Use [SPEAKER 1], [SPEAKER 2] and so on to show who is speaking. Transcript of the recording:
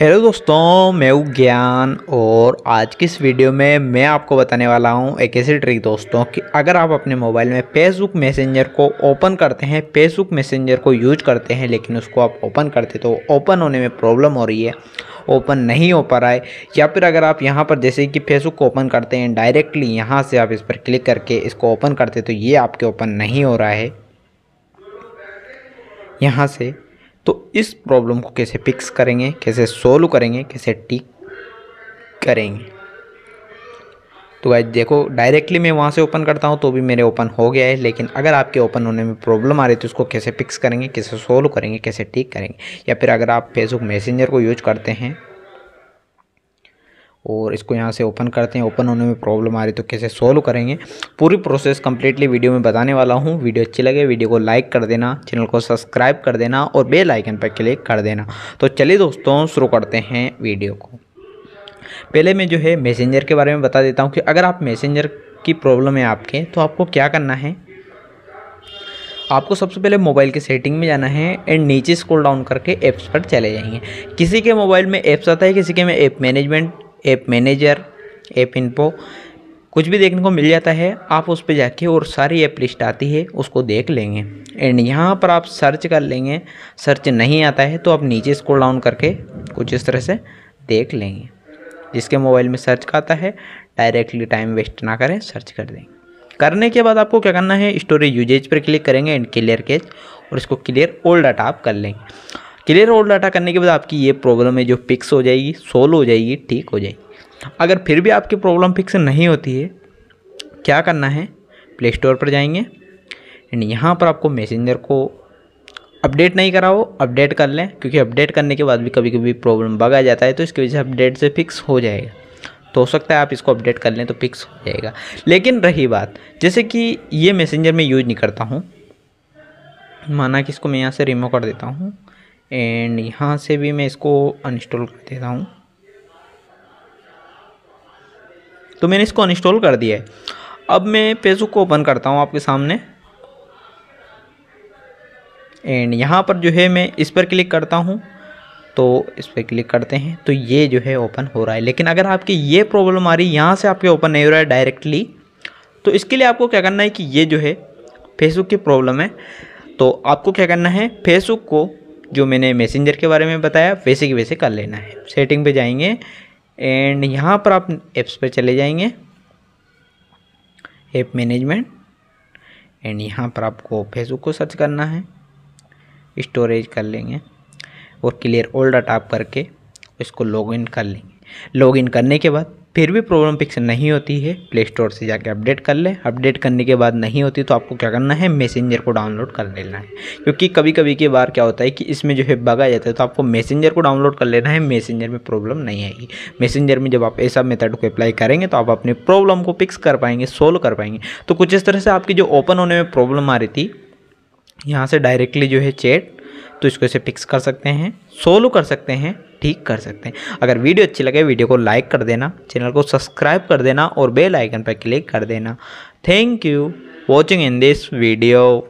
[SPEAKER 1] hello दोस्तों मैं हूँ ज्ञान और आज की इस वीडियो में मैं आपको बताने वाला हूँ एक ऐसी ट्रिक दोस्तों कि अगर आप अपने मोबाइल में फेसबुक मैसेंजर को ओपन करते हैं फेसबुक मैसेंजर को यूज करते हैं लेकिन उसको आप ओपन करते तो ओपन होने में प्रॉब्लम हो रही है ओपन नहीं हो पा रहा है या फिर अगर आप यहाँ पर जैसे कि फेसबुक को ओपन करते हैं डायरेक्टली यहाँ से आप इस पर क्लिक करके इसको ओपन करते तो ये आपके ओपन नहीं हो रहा है यहाँ से तो इस प्रॉब्लम को कैसे फिक्स करेंगे कैसे सोल्व करेंगे कैसे टिक करेंगे तो भाई देखो डायरेक्टली मैं वहाँ से ओपन करता हूँ तो भी मेरे ओपन हो गया है लेकिन अगर आपके ओपन होने में प्रॉब्लम आ रही तो उसको कैसे फिक्स करेंगे कैसे सोल्व करेंगे कैसे ठीक करेंगे या फिर अगर आप फेसबुक मैसेंजर को यूज करते हैं और इसको यहाँ से ओपन करते हैं ओपन होने में प्रॉब्लम आ रही तो कैसे सॉल्व करेंगे पूरी प्रोसेस कम्प्लीटली वीडियो में बताने वाला हूँ वीडियो अच्छी लगे वीडियो को लाइक कर देना चैनल को सब्सक्राइब कर देना और बेल आइकन पर क्लिक कर देना तो चलिए दोस्तों शुरू करते हैं वीडियो को पहले मैं जो है मैसेंजर के बारे में बता देता हूँ कि अगर आप मैसेंजर की प्रॉब्लम है आपके तो आपको क्या करना है आपको सबसे पहले मोबाइल के सेटिंग में जाना है एंड नीचे स्क्रॉल डाउन करके ऐप्स पर चले जाएंगे किसी के मोबाइल में ऐप्स आता है किसी के में app management app manager app info कुछ भी देखने को मिल जाता है आप उस पर जाके और सारी ऐप लिस्ट आती है उसको देख लेंगे एंड यहाँ पर आप सर्च कर लेंगे सर्च नहीं आता है तो आप नीचे स्क्रॉल डाउन करके कुछ इस तरह से देख लेंगे जिसके मोबाइल में सर्च का आता है डायरेक्टली टाइम वेस्ट ना करें सर्च कर देंगे करने के बाद आपको क्या करना है स्टोरेज यूजेज पर क्लिक करेंगे एंड क्लियर कैच और इसको क्लियर ओल्ड डाटा आप कर लेंगे क्लियर ओल्ड डाटा करने के बाद आपकी ये प्रॉब्लम है जो फिक्स हो जाएगी सोल्व हो जाएगी ठीक हो जाएगी अगर फिर भी आपकी प्रॉब्लम फिक्स नहीं होती है क्या करना है प्ले स्टोर पर जाएंगे एंड यहाँ पर आपको मैसेंजर को अपडेट नहीं कराओ अपडेट कर लें क्योंकि अपडेट करने के बाद भी कभी कभी प्रॉब्लम बग आ जाता है तो इसकी वजह से अपडेट से फिक्स हो जाएगा तो हो सकता है आप इसको अपडेट कर लें तो फिक्स हो जाएगा लेकिन रही बात जैसे कि ये मैसेंजर मैं यूज नहीं करता हूँ माना कि इसको मैं यहाँ से रिमूव कर देता हूँ एंड यहाँ से भी मैं इसको अनइंस्टॉल कर देता हूँ तो मैंने इसको अनइंस्टॉल कर दिया है अब मैं फेसबुक को ओपन करता हूँ आपके सामने एंड यहाँ पर जो है मैं इस पर क्लिक करता हूँ तो इस पर क्लिक करते हैं तो ये जो है ओपन हो रहा है लेकिन अगर आपकी ये प्रॉब्लम आ रही है यहाँ से आपके ओपन नहीं हो रहा है डायरेक्टली तो इसके लिए आपको क्या करना है कि ये जो है फेसबुक की प्रॉब्लम है तो आपको क्या करना है फेसबुक को जो मैंने मैसेंजर के बारे में बताया वैसे के वैसे कर लेना है सेटिंग पे जाएंगे एंड यहाँ पर आप एप्स पे चले जाएंगे ऐप मैनेजमेंट एंड यहाँ पर आपको फेसबुक को सर्च करना है स्टोरेज कर लेंगे और क्लियर ओल्डा टाप करके इसको लॉगिन कर लेंगे लॉगिन करने के बाद फिर भी प्रॉब्लम फिक्स नहीं होती है प्ले स्टोर से जाके अपडेट कर लें अपडेट करने के बाद नहीं होती तो आपको क्या करना है मैसेंजर को डाउनलोड कर लेना है क्योंकि कभी कभी के बार क्या होता है कि इसमें जो है बग आ जाता है तो आपको मैसेंजर को डाउनलोड कर लेना है मैसेंजर में प्रॉब्लम नहीं आएगी मैसेंजर में जब आप ऐसा मेथड को अप्लाई करेंगे तो आप अपने प्रॉब्लम को फिक्स कर पाएंगे सोल्व कर पाएंगे तो कुछ इस तरह से आपकी जो ओपन होने में प्रॉब्लम आ रही थी यहाँ से डायरेक्टली जो है चैट तो इसको इसे फिक्स कर सकते हैं सोलो कर सकते हैं ठीक कर सकते हैं अगर वीडियो अच्छी लगे वीडियो को लाइक कर देना चैनल को सब्सक्राइब कर देना और बेल आइकन पर क्लिक कर देना thank you watching in this video